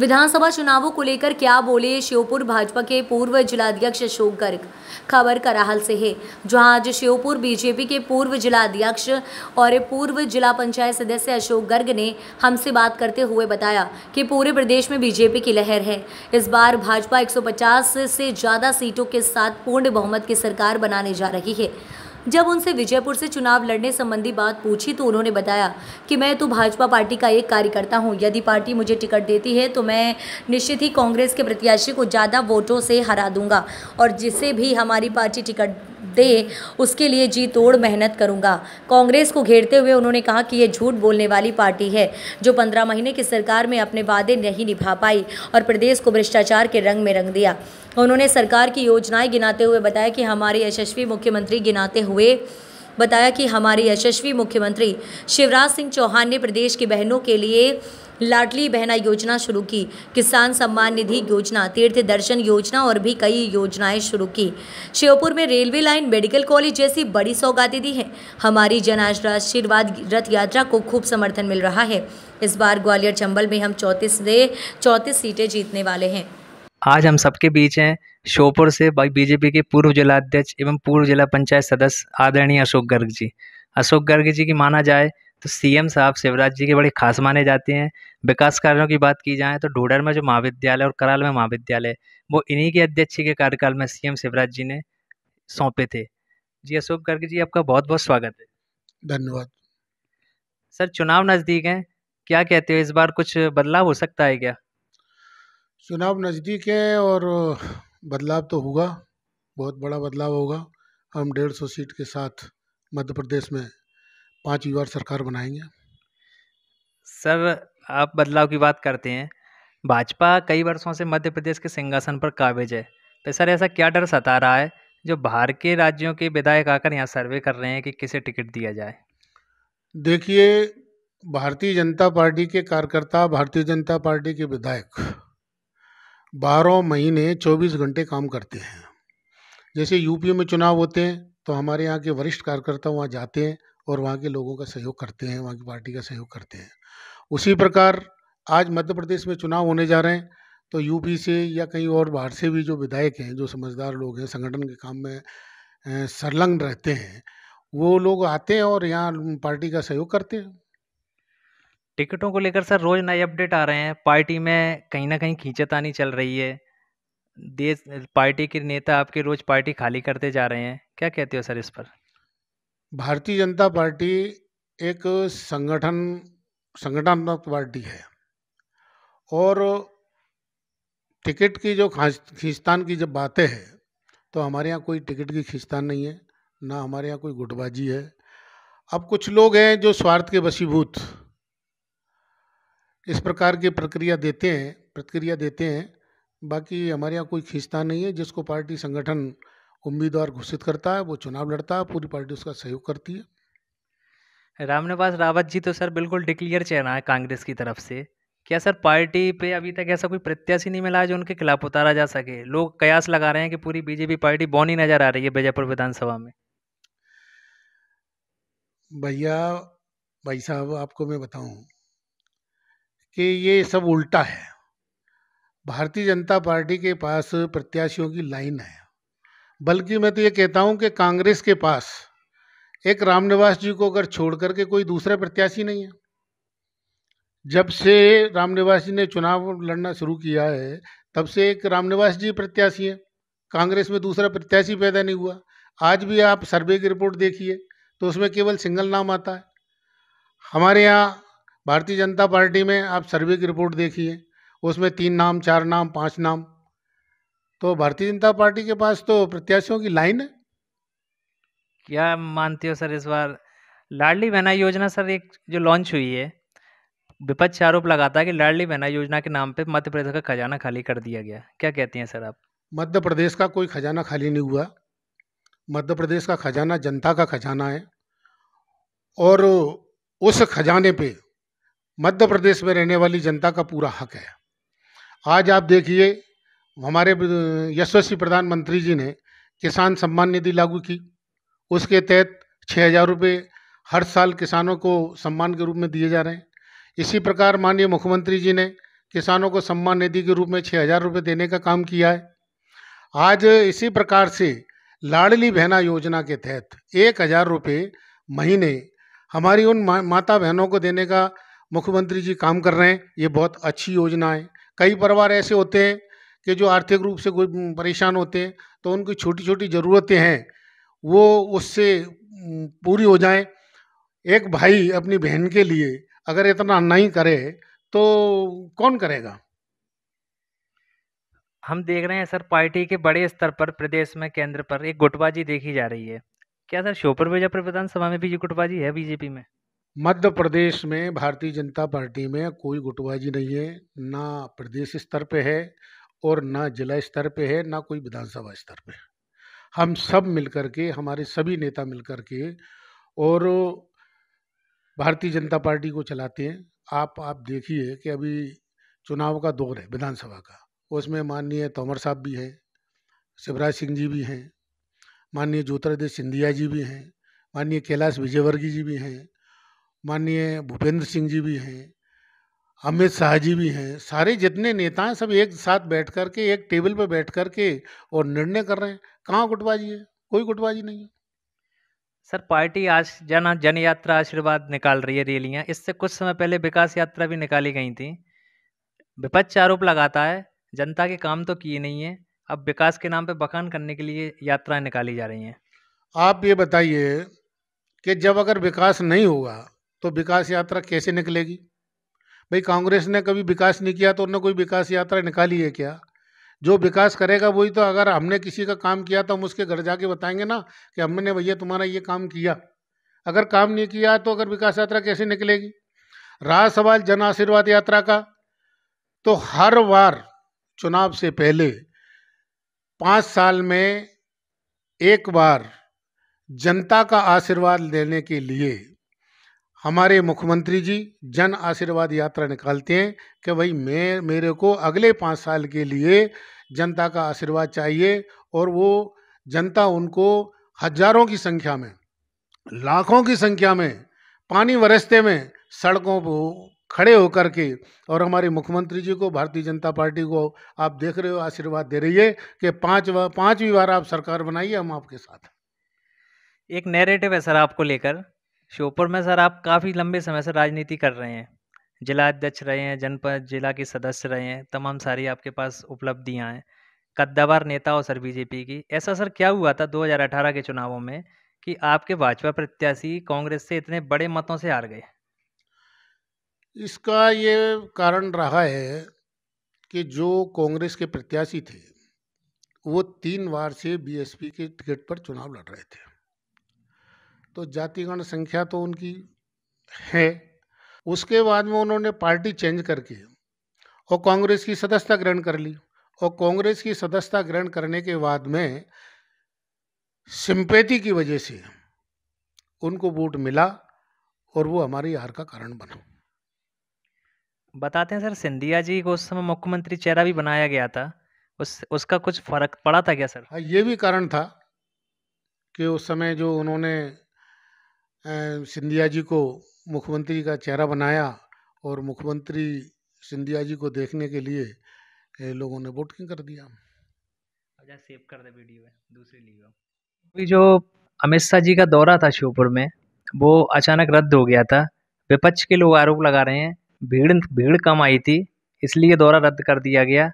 विधानसभा चुनावों को लेकर क्या बोले श्योपुर भाजपा के पूर्व जिलाध्यक्ष अशोक गर्ग खबर कराहल से है जहां आज श्योपुर बीजेपी के पूर्व जिलाध्यक्ष और पूर्व जिला पंचायत सदस्य अशोक गर्ग ने हमसे बात करते हुए बताया कि पूरे प्रदेश में बीजेपी की लहर है इस बार भाजपा 150 से ज़्यादा सीटों के साथ पूर्ण बहुमत की सरकार बनाने जा रही है जब उनसे विजयपुर से चुनाव लड़ने संबंधी बात पूछी तो उन्होंने बताया कि मैं तो भाजपा पार्टी का एक कार्यकर्ता हूँ यदि पार्टी मुझे टिकट देती है तो मैं निश्चित ही कांग्रेस के प्रत्याशी को ज़्यादा वोटों से हरा दूंगा और जिसे भी हमारी पार्टी टिकट दे उसके लिए जी तोड़ मेहनत करूंगा कांग्रेस को घेरते हुए उन्होंने कहा कि यह झूठ बोलने वाली पार्टी है जो पंद्रह महीने की सरकार में अपने वादे नहीं निभा पाई और प्रदेश को भ्रष्टाचार के रंग में रंग दिया उन्होंने सरकार की योजनाएं गिनाते हुए बताया कि हमारे यशस्वी मुख्यमंत्री गिनाते हुए बताया कि हमारे यशस्वी मुख्यमंत्री शिवराज सिंह चौहान ने प्रदेश की बहनों के लिए लाडली बहना योजना शुरू की किसान सम्मान निधि योजना तीर्थ दर्शन योजना और भी कई योजनाएं शुरू की श्योपुर में रेलवे लाइन मेडिकल कॉलेज जैसी बड़ी सौगातें दी हैं हमारी जन आशीर्वाद रथ यात्रा को खूब समर्थन मिल रहा है इस बार ग्वालियर चंबल में हम चौंतीस से चौंतीस सीटें जीतने वाले हैं आज हम सबके बीच हैं श्योपुर से बीजेपी के पूर्व जिला अध्यक्ष एवं पूर्व जिला पंचायत सदस्य आदरणीय अशोक गर्ग जी अशोक गर्ग जी की माना जाए तो सीएम साहब शिवराज जी के बड़े खास माने जाते हैं विकास कार्यों की बात की जाए तो डोडर में जो महाविद्यालय और कराल में महाविद्यालय वो इन्हीं के अध्यक्ष के कार्यकाल में सीएम शिवराज जी ने सौंपे थे जी अशोक गर्ग जी आपका बहुत बहुत स्वागत है धन्यवाद सर चुनाव नज़दीक हैं क्या कहते हो इस बार कुछ बदलाव हो सकता है क्या चुनाव नज़दीक है और बदलाव तो होगा बहुत बड़ा बदलाव होगा हम डेढ़ सौ सीट के साथ मध्य प्रदेश में पाँच बार सरकार बनाएंगे सर आप बदलाव की बात करते हैं भाजपा कई वर्षों से मध्य प्रदेश के सिंहासन पर काबिज है तो सर ऐसा क्या डर सता रहा है जो बाहर के राज्यों के विधायक आकर यहाँ सर्वे कर रहे हैं कि किसे टिकट दिया जाए देखिए भारतीय जनता पार्टी के कार्यकर्ता भारतीय जनता पार्टी के विधायक बारह महीने चौबीस घंटे काम करते हैं जैसे यूपी में चुनाव होते हैं तो हमारे यहाँ के वरिष्ठ कार्यकर्ता वहाँ जाते हैं और वहाँ के लोगों का सहयोग करते हैं वहाँ की पार्टी का सहयोग करते हैं उसी प्रकार आज मध्य प्रदेश में चुनाव होने जा रहे हैं तो यूपी से या कहीं और बाहर से भी जो विधायक हैं जो समझदार लोग हैं संगठन के काम में संलग्न रहते हैं वो लोग आते हैं और यहाँ पार्टी का सहयोग करते हैं टिकटों को लेकर सर रोज नए अपडेट आ रहे हैं पार्टी में कहीं ना कहीं खींचतानी चल रही है देश पार्टी के नेता आपके रोज पार्टी खाली करते जा रहे हैं क्या कहते हो सर इस पर भारतीय जनता पार्टी एक संगठन संगठनात्मक पार्टी है और टिकट की जो खींचतान की जब बातें हैं तो हमारे यहाँ कोई टिकट की खींचतान नहीं है ना हमारे यहाँ कोई गुटबाजी है अब कुछ लोग हैं जो स्वार्थ के वशीभूत इस प्रकार की प्रक्रिया देते हैं प्रतिक्रिया देते हैं बाकी हमारे यहाँ कोई खींचतान नहीं है जिसको पार्टी संगठन उम्मीदवार घोषित करता है वो चुनाव लड़ता है पूरी पार्टी उसका सहयोग करती है रामनिवास रावत जी तो सर बिल्कुल डिक्लियर चेहरा है कांग्रेस की तरफ से क्या सर पार्टी पे अभी तक ऐसा कोई प्रत्याशी नहीं मिला है जो उनके खिलाफ उतारा जा सके लोग कयास लगा रहे हैं कि पूरी बीजेपी पार्टी बौनी नजर आ रही है बीजापुर विधानसभा में भैया भाई साहब आपको मैं बताऊं कि ये सब उल्टा है भारतीय जनता पार्टी के पास प्रत्याशियों की लाइन है बल्कि मैं तो ये कहता हूँ कि कांग्रेस के पास एक रामनिवास जी को अगर छोड़ करके कोई दूसरा प्रत्याशी नहीं है जब से रामनिवास जी ने चुनाव लड़ना शुरू किया है तब से एक रामनिवास जी प्रत्याशी हैं कांग्रेस में दूसरा प्रत्याशी पैदा नहीं हुआ आज भी आप सर्वे की रिपोर्ट देखिए तो उसमें केवल सिंगल नाम आता है हमारे यहाँ भारतीय जनता पार्टी में आप सर्वे की रिपोर्ट देखिए उसमें तीन नाम चार नाम पाँच नाम तो भारतीय जनता पार्टी के पास तो प्रत्याशियों की लाइन है क्या मानते हो सर इस बार लाडली बहना योजना सर एक जो लॉन्च हुई है विपक्ष आरोप लगाता है कि लाडली बहना योजना के नाम पे मध्य प्रदेश का खजाना खाली कर दिया गया क्या कहती हैं सर आप मध्य प्रदेश का कोई खजाना खाली नहीं हुआ मध्य प्रदेश का खजाना जनता का खजाना है और उस खजाने पे मध्य प्रदेश में रहने वाली जनता का पूरा हक है आज आप देखिए हमारे यशस्वी प्रधानमंत्री जी ने किसान सम्मान निधि लागू की उसके तहत छः हज़ार रुपये हर साल किसानों को सम्मान के रूप में दिए जा रहे हैं इसी प्रकार माननीय मुख्यमंत्री जी ने किसानों को सम्मान निधि के रूप में छः हज़ार रुपये देने का काम किया है आज इसी प्रकार से लाडली बहना योजना के तहत एक हज़ार रुपये महीने हमारी उन मा, माता बहनों को देने का मुख्यमंत्री जी काम कर रहे हैं ये बहुत अच्छी योजना है कई परिवार ऐसे होते हैं के जो आर्थिक रूप से कोई परेशान होते हैं तो उनकी छोटी छोटी ज़रूरतें हैं वो उससे पूरी हो जाएं एक भाई अपनी बहन के लिए अगर इतना नहीं करे तो कौन करेगा हम देख रहे हैं सर पार्टी के बड़े स्तर पर प्रदेश में केंद्र पर एक गुटबाजी देखी जा रही है क्या सर श्योपुर बीजापुर विधानसभा में भी ये गुटबाजी है बीजेपी में मध्य प्रदेश में भारतीय जनता पार्टी में कोई गुटबाजी नहीं है ना प्रदेश स्तर पे है और ना जिला स्तर पे है ना कोई विधानसभा स्तर पे हम सब मिलकर के हमारे सभी नेता मिलकर के और भारतीय जनता पार्टी को चलाते हैं आप आप देखिए कि अभी चुनाव का दौर है विधानसभा का उसमें माननीय तोमर साहब भी हैं शिवराज सिंह जी भी हैं माननीय ज्योतिरादित्य सिंधिया जी भी हैं माननीय कैलाश विजयवर्गीय जी भी हैं माननीय भूपेंद्र सिंह जी भी हैं अमित शाह जी भी हैं सारे जितने नेता हैं सब एक साथ बैठ कर के एक टेबल पर बैठ कर के और निर्णय कर रहे हैं कहाँ गुटबाजी है कोई गुटबाजी नहीं है सर पार्टी आज जन जन यात्रा आशीर्वाद निकाल रही है रैलियाँ इससे कुछ समय पहले विकास यात्रा भी निकाली गई थी विपक्ष आरोप लगाता है जनता के काम तो किए नहीं है अब विकास के नाम पर बखान करने के लिए यात्राएं निकाली जा रही हैं आप ये बताइए कि जब अगर विकास नहीं होगा तो विकास यात्रा कैसे निकलेगी भाई कांग्रेस ने कभी विकास नहीं किया तो उन्होंने कोई विकास यात्रा निकाली है क्या जो विकास करेगा वही तो अगर हमने किसी का काम किया तो हम उसके घर जाके बताएंगे ना कि हमने भैया तुम्हारा ये काम किया अगर काम नहीं किया तो अगर विकास यात्रा कैसे निकलेगी राज सवाल जन आशीर्वाद यात्रा का तो हर बार चुनाव से पहले पाँच साल में एक बार जनता का आशीर्वाद लेने के लिए हमारे मुख्यमंत्री जी जन आशीर्वाद यात्रा निकालते हैं कि भाई मैं मेरे को अगले पाँच साल के लिए जनता का आशीर्वाद चाहिए और वो जनता उनको हजारों की संख्या में लाखों की संख्या में पानी बरसते में सड़कों पर खड़े होकर के और हमारे मुख्यमंत्री जी को भारतीय जनता पार्टी को आप देख रहे हो आशीर्वाद दे रही है कि पाँच पाँचवीं बार आप सरकार बनाइए हम आपके साथ एक नैरेटिव है सर आपको लेकर श्योपुर में सर आप काफ़ी लंबे समय से राजनीति कर रहे हैं जिला अध्यक्ष रहे हैं जनपद जिला के सदस्य रहे हैं तमाम सारी आपके पास उपलब्धियां हैं कद्दावर नेता हो सर बीजेपी की ऐसा सर क्या हुआ था 2018 के चुनावों में कि आपके भाजपा प्रत्याशी कांग्रेस से इतने बड़े मतों से हार गए इसका ये कारण रहा है कि जो कांग्रेस के प्रत्याशी थे वो तीन बार से बीएसपी के टिकट पर चुनाव लड़ रहे थे तो जातिगण संख्या तो उनकी है उसके बाद में उन्होंने पार्टी चेंज करके और कांग्रेस की सदस्यता ग्रहण कर ली और कांग्रेस की सदस्यता ग्रहण करने के बाद में सिंपैथी की वजह से उनको वोट मिला और वो हमारी हार का कारण बना बताते हैं सर सिंधिया जी को उस समय मुख्यमंत्री चेहरा भी बनाया गया था उस उसका कुछ फर्क पड़ा था क्या सर हाँ ये भी कारण था कि उस समय जो उन्होंने सिंधिया जी को मुख्यमंत्री का चेहरा बनाया और मुख्यमंत्री सिंधिया जी को देखने के लिए लोगों ने वोटिंग कर दिया अच्छा, सेव कर दे वीडियो है दूसरी लीग अभी जो अमित शाह जी का दौरा था श्योपुर में वो अचानक रद्द हो गया था विपक्ष के लोग आरोप लगा रहे हैं भीड़ भीड़ कम आई थी इसलिए दौरा रद्द कर दिया गया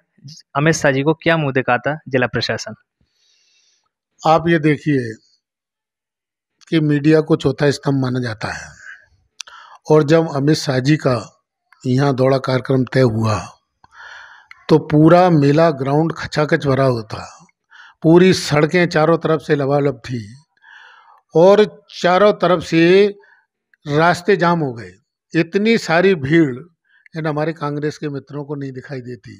अमित शाह जी को क्या मुंह दिखाता जिला प्रशासन आप ये देखिए कि मीडिया को चौथा स्तंभ माना जाता है और जब अमित शाह जी का यहाँ दौड़ा कार्यक्रम तय हुआ तो पूरा मेला ग्राउंड खचाखच भरा होता पूरी सड़कें चारों तरफ से लबालब थी और चारों तरफ से रास्ते जाम हो गए इतनी सारी भीड़ इन हमारे कांग्रेस के मित्रों को नहीं दिखाई देती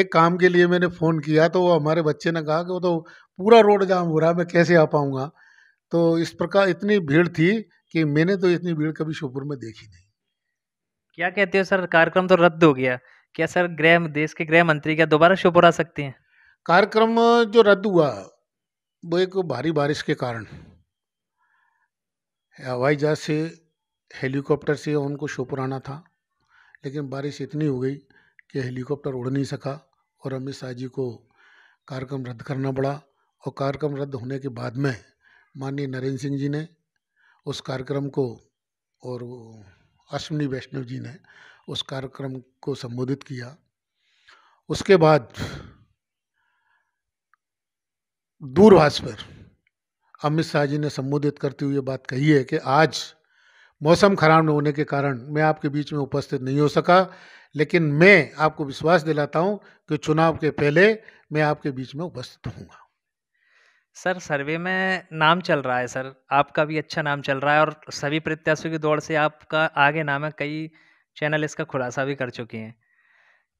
एक काम के लिए मैंने फ़ोन किया तो वो हमारे बच्चे ने कहा कि वो तो पूरा रोड जाम हो रहा है मैं कैसे आ पाऊँगा तो इस प्रकार इतनी भीड़ थी कि मैंने तो इतनी भीड़ कभी शिवपुर में देखी नहीं क्या कहते हो सर कार्यक्रम तो रद्द हो गया क्या सर गृह देश के गृह मंत्री क्या दोबारा शिवपुर आ सकते हैं कार्यक्रम जो रद्द हुआ वो एक भारी बारिश के कारण हवाई जहाज से हेलीकॉप्टर से उनको शिवपुर आना था लेकिन बारिश इतनी हो गई कि हेलीकॉप्टर उड़ नहीं सका और अमित शाह जी को कार्यक्रम रद्द करना पड़ा और कार्यक्रम रद्द होने के बाद में माननीय नरेंद्र सिंह जी ने उस कार्यक्रम को और अश्विनी वैष्णव जी ने उस कार्यक्रम को संबोधित किया उसके बाद दूरभाष पर अमित शाह जी ने संबोधित करते हुए बात कही है कि आज मौसम खराब होने के कारण मैं आपके बीच में उपस्थित नहीं हो सका लेकिन मैं आपको विश्वास दिलाता हूं कि चुनाव के पहले मैं आपके बीच में उपस्थित होऊंगा सर, सर्वे में नाम चल रहा है सर। आपका भी अच्छा नाम चल रहा है और सभी प्रत्याशियों की दौड़ से आपका आगे नाम है। कई चैनल इसका खुलासा भी कर चुके हैं।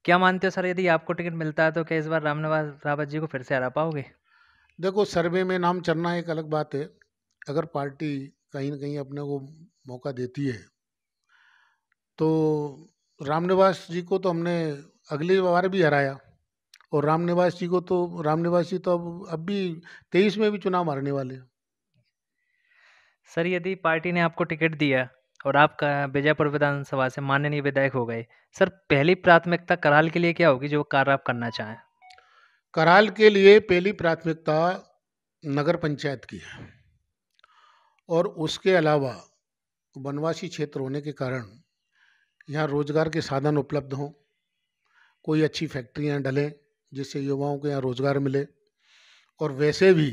क्या मानते हो सर यदि आपको टिकट मिलता है तो क्या इस बार रामनिवास रावत जी को फिर से हरा पाओगे? देखो, सर्वे में नाम चलना एक अलग बात है। अगर पार्टी कहीं ना कहीं अपने को मौका देती है तो रामनिवास जी को तो हमने अगली बार भी हराया। और राम निवास जी को तो राम निवास जी तो अब अब भी तेईस में भी चुनाव हारने वाले हैं सर यदि पार्टी ने आपको टिकट दिया और आप बीजापुर विधानसभा से माननीय विधायक हो गए सर पहली प्राथमिकता कराल के लिए क्या होगी जो कार्य आप करना चाहें कराल के लिए पहली प्राथमिकता नगर पंचायत की है और उसके अलावा वनवासी क्षेत्र होने के कारण यहाँ रोजगार के साधन उपलब्ध हों कोई अच्छी फैक्ट्रियाँ डलें जिससे युवाओं को यहाँ रोज़गार मिले और वैसे भी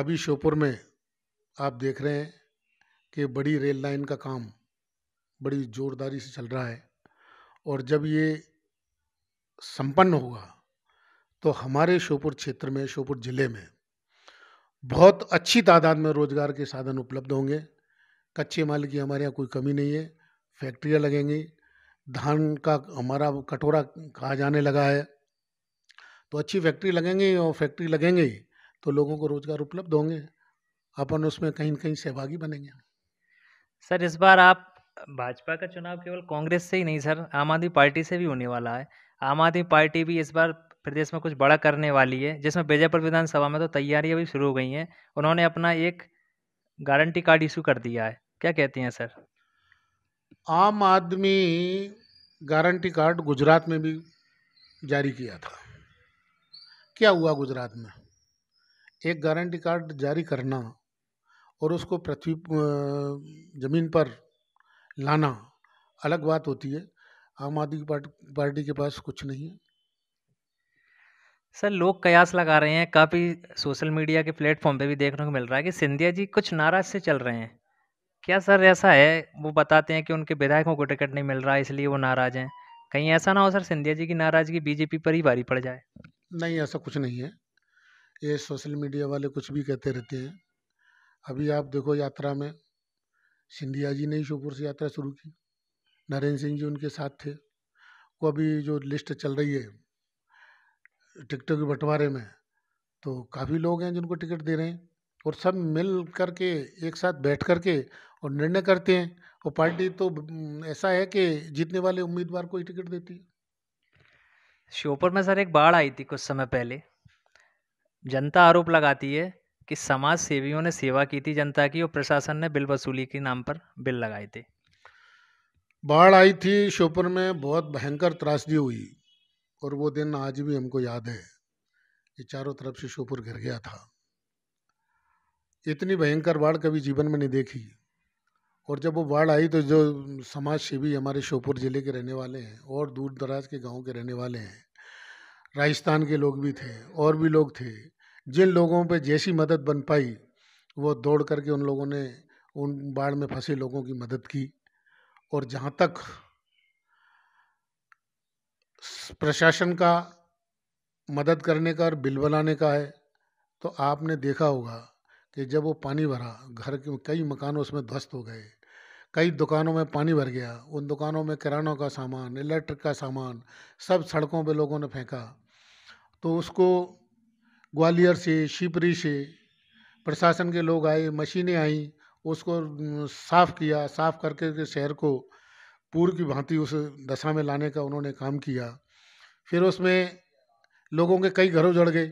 अभी श्योपुर में आप देख रहे हैं कि बड़ी रेल लाइन का काम बड़ी जोरदारी से चल रहा है और जब ये संपन्न होगा तो हमारे श्योपुर क्षेत्र में श्योपुर ज़िले में बहुत अच्छी तादाद में रोज़गार के साधन उपलब्ध होंगे कच्चे माल की हमारे यहाँ कोई कमी नहीं है फैक्ट्रियाँ लगेंगी धान का हमारा कटोरा कहा जाने लगा है तो अच्छी फैक्ट्री लगेंगे और फैक्ट्री लगेंगे तो लोगों को रोज़गार उपलब्ध होंगे अपन उसमें कहीं ना कहीं सहभागी बनेंगे सर इस बार आप भाजपा का चुनाव केवल कांग्रेस से ही नहीं सर आम आदमी पार्टी से भी होने वाला है आम आदमी पार्टी भी इस बार प्रदेश में कुछ बड़ा करने वाली है जिसमें बीजापुर विधानसभा में तो तैयारियां भी शुरू हो गई हैं उन्होंने अपना एक गारंटी कार्ड इशू कर दिया है क्या कहते हैं सर आम आदमी गारंटी कार्ड गुजरात में भी जारी किया था क्या हुआ गुजरात में एक गारंटी कार्ड जारी करना और उसको पृथ्वी ज़मीन पर लाना अलग बात होती है आम आदमी पार्टी पार्टी के पास कुछ नहीं है सर लोग कयास लगा रहे हैं काफ़ी सोशल मीडिया के प्लेटफॉर्म पे भी देखने को मिल रहा है कि सिंधिया जी कुछ नाराज से चल रहे हैं क्या सर ऐसा है वो बताते हैं कि उनके विधायकों को टिकट नहीं मिल रहा इसलिए वो नाराज़ हैं कहीं ऐसा ना हो सर सिंधिया जी की नाराज़गी बीजेपी पर ही भारी पड़ जाए नहीं ऐसा कुछ नहीं है ये सोशल मीडिया वाले कुछ भी कहते रहते हैं अभी आप देखो यात्रा में सिंधिया जी ने ही श्योपुर से यात्रा शुरू की नरेंद्र सिंह जी उनके साथ थे वो अभी जो लिस्ट चल रही है टिकटों के बंटवारे में तो काफ़ी लोग हैं जिनको टिकट दे रहे हैं और सब मिल करके एक साथ बैठ करके और निर्णय करते हैं और पार्टी तो हम्म, ऐसा है कि जीतने वाले उम्मीदवार को ही टिकट देती है श्योपुर में सर एक बाढ़ आई थी कुछ समय पहले जनता आरोप लगाती है कि समाज सेवियों ने सेवा की थी जनता की और प्रशासन ने बिल वसूली के नाम पर बिल लगाए थे बाढ़ आई थी श्योपुर में बहुत भयंकर त्रासदी हुई और वो दिन आज भी हमको याद है कि चारों तरफ से श्योपुर घिर गया था इतनी भयंकर बाढ़ कभी जीवन में नहीं देखी और जब वो बाढ़ आई तो जो समाज सेवी हमारे श्योपुर ज़िले के रहने वाले हैं और दूर दराज के गाँव के रहने वाले हैं राजस्थान के लोग भी थे और भी लोग थे जिन लोगों पे जैसी मदद बन पाई वो दौड़ करके उन लोगों ने उन बाढ़ में फंसे लोगों की मदद की और जहाँ तक प्रशासन का मदद करने का और बिल बनाने का है तो आपने देखा होगा कि जब वो पानी भरा घर के कई मकान उसमें ध्वस्त हो गए कई दुकानों में पानी भर गया उन दुकानों में किरानों का सामान इलेक्ट्रिक का सामान सब सड़कों पे लोगों ने फेंका तो उसको ग्वालियर से शिपरी से प्रशासन के लोग आए मशीनें आईं उसको साफ़ किया साफ़ करके के शहर को पूर्व की भांति उस दशा में लाने का उन्होंने काम किया फिर उसमें लोगों के कई घरों जड़ गए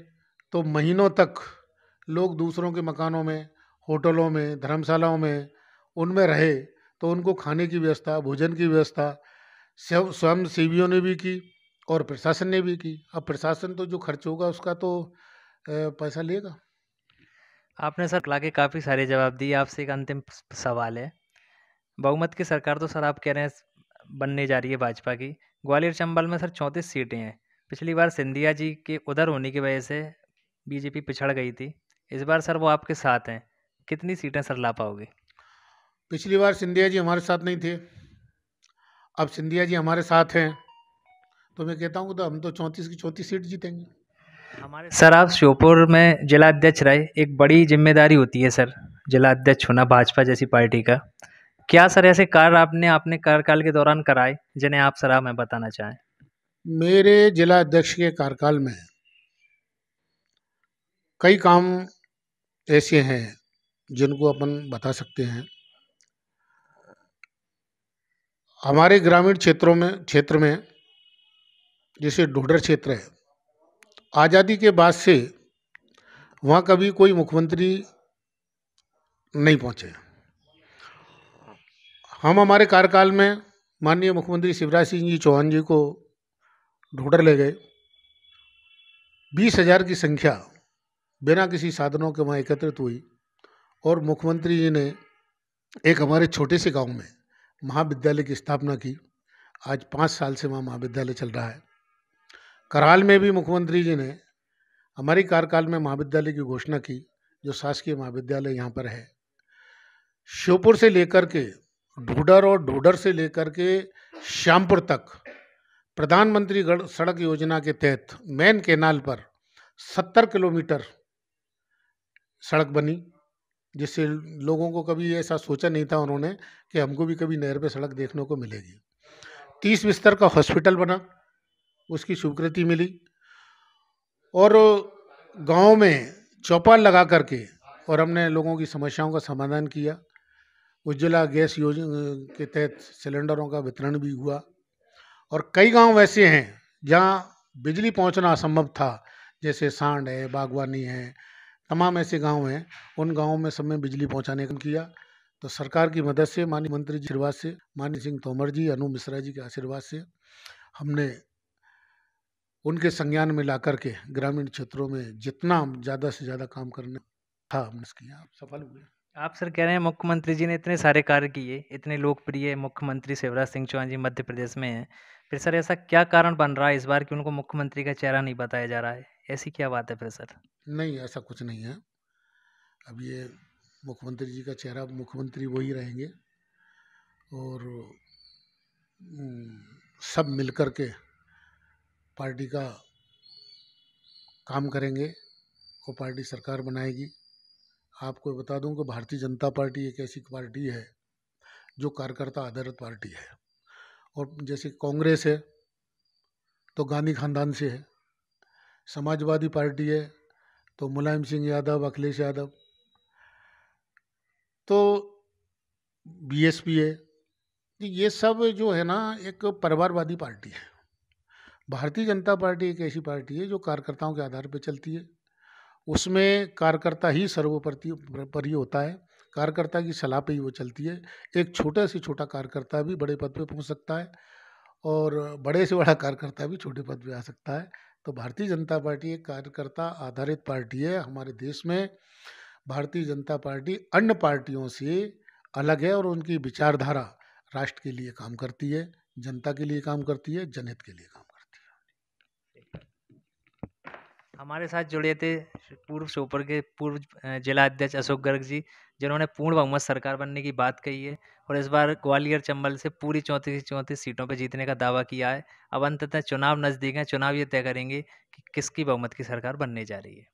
तो महीनों तक लोग दूसरों के मकानों में होटलों में धर्मशालाओं में उनमें रहे तो उनको खाने की व्यवस्था भोजन की व्यवस्था स्वयं सेवियों ने भी की और प्रशासन ने भी की अब प्रशासन तो जो खर्च होगा उसका तो पैसा लेगा आपने सर लाके काफ़ी सारे जवाब दिए आपसे एक अंतिम सवाल है बहुमत की सरकार तो सर आप कह रहे हैं बनने जा रही है भाजपा की ग्वालियर चंबल में सर चौंतीस सीटें हैं पिछली बार सिंधिया जी के उधर होने की वजह से बीजेपी पिछड़ गई थी इस बार सर वो आपके साथ हैं कितनी सीटें सर ला पाओगे पिछली बार सिंधिया जी हमारे साथ नहीं थे अब सिंधिया जी हमारे साथ हैं तो मैं कहता हूँ तो हम तो चौंतीस की चौंतीस सीट जीतेंगे हमारे सर आप श्योपुर में जिला अध्यक्ष रहे एक बड़ी जिम्मेदारी होती है सर जिला अध्यक्ष होना भाजपा जैसी पार्टी का क्या सर ऐसे कार्य आपने अपने कार्यकाल के दौरान कराए जिन्हें आप सर आप बताना चाहें मेरे जिला अध्यक्ष के कार्यकाल में कई काम ऐसे हैं जिनको अपन बता सकते हैं हमारे ग्रामीण क्षेत्रों में क्षेत्र में जिसे डोडर क्षेत्र है आज़ादी के बाद से वहाँ कभी कोई मुख्यमंत्री नहीं पहुँचे हम हमारे कार्यकाल में माननीय मुख्यमंत्री शिवराज सिंह जी चौहान जी को ढूंढर ले गए बीस हजार की संख्या बिना किसी साधनों के वहाँ एकत्रित हुई और मुख्यमंत्री जी ने एक हमारे छोटे से गांव में महाविद्यालय की स्थापना की आज पाँच साल से वहाँ महाविद्यालय चल रहा है कराल में भी मुख्यमंत्री जी ने हमारी कार्यकाल में महाविद्यालय की घोषणा की जो शासकीय महाविद्यालय यहाँ पर है श्योपुर से लेकर के ढूडर और ढूडर से लेकर के श्यामपुर तक प्रधानमंत्री सड़क योजना के तहत मेन कैनाल पर 70 किलोमीटर सड़क बनी जिससे लोगों को कभी ऐसा सोचा नहीं था उन्होंने कि हमको भी कभी नहर पे सड़क देखने को मिलेगी तीस बिस्तर का हॉस्पिटल बना उसकी स्वीकृति मिली और गांव में चौपाल लगा करके और हमने लोगों की समस्याओं का समाधान किया उज्ज्वला गैस योजना के तहत सिलेंडरों का वितरण भी हुआ और कई गांव वैसे हैं जहाँ बिजली पहुँचना असंभव था जैसे सांड है बागवानी है तमाम ऐसे गांव हैं उन गांवों में सब में बिजली पहुंचाने का किया तो सरकार की मदद से माननीय मंत्री जी आशीर्वाद से माननीय सिंह तोमर जी अनु मिश्रा जी के आशीर्वाद से हमने उनके संज्ञान में ला करके ग्रामीण क्षेत्रों में जितना ज़्यादा से ज़्यादा काम करने था हमने किया आप सफल हुए आप सर कह रहे हैं मुख्यमंत्री जी ने इतने सारे कार्य किए इतने लोकप्रिय मुख्यमंत्री शिवराज सिंह चौहान जी मध्य प्रदेश में हैं फिर सर ऐसा क्या कारण बन रहा है इस बार कि उनको मुख्यमंत्री का चेहरा नहीं बताया जा रहा है ऐसी क्या बात है फिर सर नहीं ऐसा कुछ नहीं है अब ये मुख्यमंत्री जी का चेहरा मुख्यमंत्री वही रहेंगे और हम्म, सब मिलकर के पार्टी का काम करेंगे वो पार्टी सरकार बनाएगी आपको बता दूं कि भारतीय जनता पार्टी एक ऐसी पार्टी है जो कार्यकर्ता आधारित पार्टी है और जैसे कांग्रेस है तो गांधी खानदान से है समाजवादी पार्टी है तो मुलायम सिंह यादव अखिलेश यादव तो बीएसपी है तो ये सब जो है ना एक परिवारवादी पार्टी है भारतीय जनता पार्टी एक ऐसी पार्टी है जो कार्यकर्ताओं के आधार पर चलती है उसमें कार्यकर्ता ही सर्वोपरि पर ही होता है कार्यकर्ता की सलाह पे ही वो चलती है एक छोटे से छोटा कार्यकर्ता भी बड़े पद पे पहुंच सकता है और बड़े से बड़ा कार्यकर्ता भी छोटे पद पे आ सकता है तो भारतीय जनता पार्टी एक कार्यकर्ता आधारित पार्टी है हमारे देश में भारतीय जनता पार्टी अन्य पार्टियों से अलग है और उनकी विचारधारा राष्ट्र के लिए काम करती है जनता के लिए काम करती है जनहित के लिए काम हमारे साथ जुड़े थे पूर्व सोपर के पूर्व जिला अध्यक्ष अशोक गर्ग जी जिन्होंने पूर्ण बहुमत सरकार बनने की बात कही है और इस बार ग्वालियर चंबल से पूरी चौंतीस चौंतीस सीटों पर जीतने का दावा किया है अब अंततः चुनाव नज़दीक हैं चुनाव ये तय करेंगे कि किसकी बहुमत की सरकार बनने जा रही है